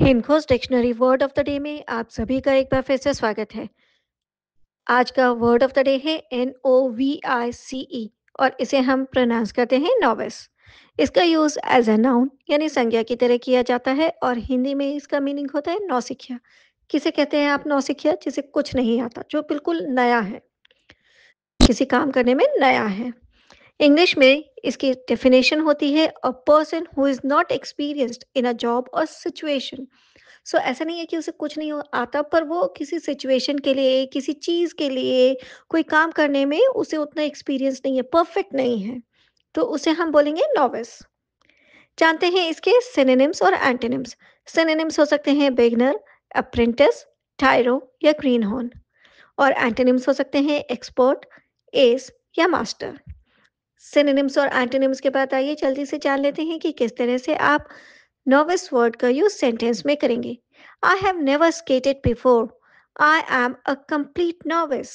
हिंकोस dictionary word of the day में आप सभी का एक बार फिर से स्वागत है आज का वर्ड ऑफ द डे है N O V I C E और इसे हम प्रोनाउंस करते हैं नॉवेस इसका यूज एज ए नाउन यानी संज्ञा की तरह किया जाता है और हिंदी में इसका मीनिंग होता है नौसिखिया किसे कहते हैं आप नौसिखिया जिसे कुछ नहीं आता जो बिल्कुल नया है किसी काम करने में नया है इंग्लिश में इसकी डेफिनेशन होती है a person who is not experienced in a job or situation so ऐसा नहीं है कि उसे कुछ नहीं आता पर वो किसी सिचुएशन के लिए किसी चीज़ के लिए कोई काम करने में उसे उतना एक्सपीरियंस नहीं है परफेक्ट नहीं है तो उसे हम बोलेंगे नॉविस जानते हैं इसके सिनेनिम्स और एंटेनिम्स सिनेनिम्स हो सकते हैं बेगनर अप्रेंटिस टायरो या ग्रीन हॉर्न और एंटेनिम्स हो सकते हैं एक्सपर्ट एस या मास्टर सिनेम्स और एंटोनिम्स के बाद आइए जल्दी से जान लेते हैं कि किस तरह से आप नोविस वर्ड का यूज सेंटेंस में करेंगे I have never skated before I am a complete novice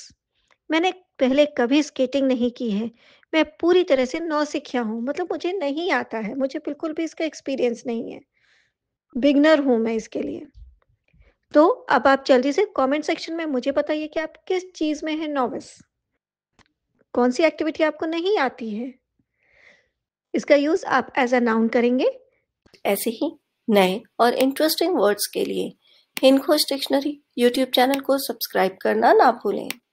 मैंने पहले कभी स्केटिंग नहीं की है मैं पूरी तरह से नौ सीखा हूँ मतलब मुझे नहीं आता है मुझे बिल्कुल भी इसका एक्सपीरियंस नहीं है बिगनर हूँ मैं इसके लिए तो अब आप जल्दी से कमेंट सेक्शन में मुझे बताइए कि आप किस चीज़ में हैं नोविस कौन सी एक्टिविटी आपको नहीं आती है इसका यूज आप एज अ नाउन करेंगे ऐसे ही नए और इंटरेस्टिंग वर्ड्स के लिए हिंदोज डिक्शनरी यूट्यूब चैनल को सब्सक्राइब करना ना भूलें